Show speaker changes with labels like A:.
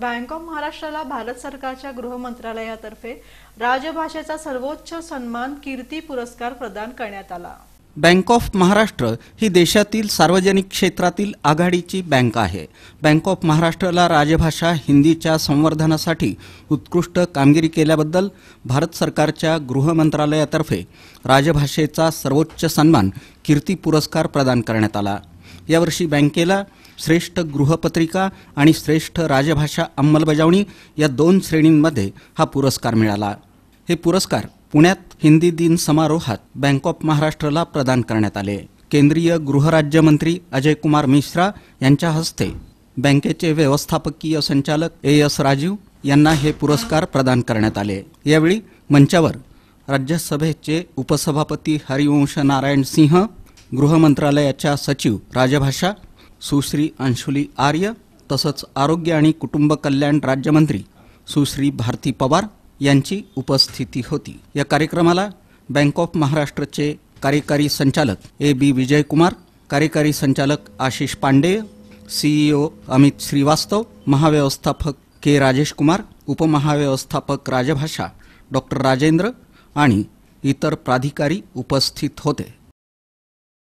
A: bank of महाराष्ट्राला भारत सरकारच्या गृहमंत्रालयातर्फे राजभाषेचा सर्वोच्च सन्मान कीर्ती पुरस्कार प्रदान करण्यात आला
B: बँक ऑफ महाराष्ट्र ही देशातील सार्वजनिक क्षेत्रातील आघाडीची बँक आहे बँक ऑफ महाराष्ट्रला राजभाषा हिंदीच्या संवर्धनासाठी उत्कृष्ट कामगिरी केल्याबद्दल भारत सरकारच्या गृह मंत्रालयातर्फे राजभाषेचा सर्वोच्च सन्मान कीर्ती पुरस्कार प्रदान करण्यात आला यावर्षी बँकेला श्रेष्ठ गृहपत्रिका आणि श्रेष्ठ राजभाषा अंमलबजावणी या दोन श्रेणींमध्ये हा पुरस्कार मिळाला हे पुरस्कार पुण्यात हिंदी दिन समारोहात बँक ऑफ महाराष्ट्रला प्रदान करण्यात आले केंद्रीय गृहराज्यमंत्री अजय कुमार मिश्रा यांच्या हस्ते बँकेचे व्यवस्थापकीय संचालक ए एस राजीव यांना हे पुरस्कार प्रदान करण्यात आले यावेळी मंचावर राज्यसभेचे उपसभापती हरिवंश नारायण सिंह गृहमंत्रालयाच्या सचिव राजभाषा सुश्री अंशुली आर्य तसंच आरोग्य आणि कुटुंब कल्याण राज्यमंत्री सुश्री भारती पवार यांची उपस्थिती होती या कार्यक्रमाला बँक ऑफ महाराष्ट्रचे कार्यकारी संचालक ए बी विजयकुमार कार्यकारी संचालक आशिष पांडेय सीईओ अमित श्रीवास्तव महाव्यवस्थापक के राजेश कुमार उपमहाव्यवस्थापक राजभाषा डॉक्टर राजेंद्र आणि इतर प्राधिकारी उपस्थित होते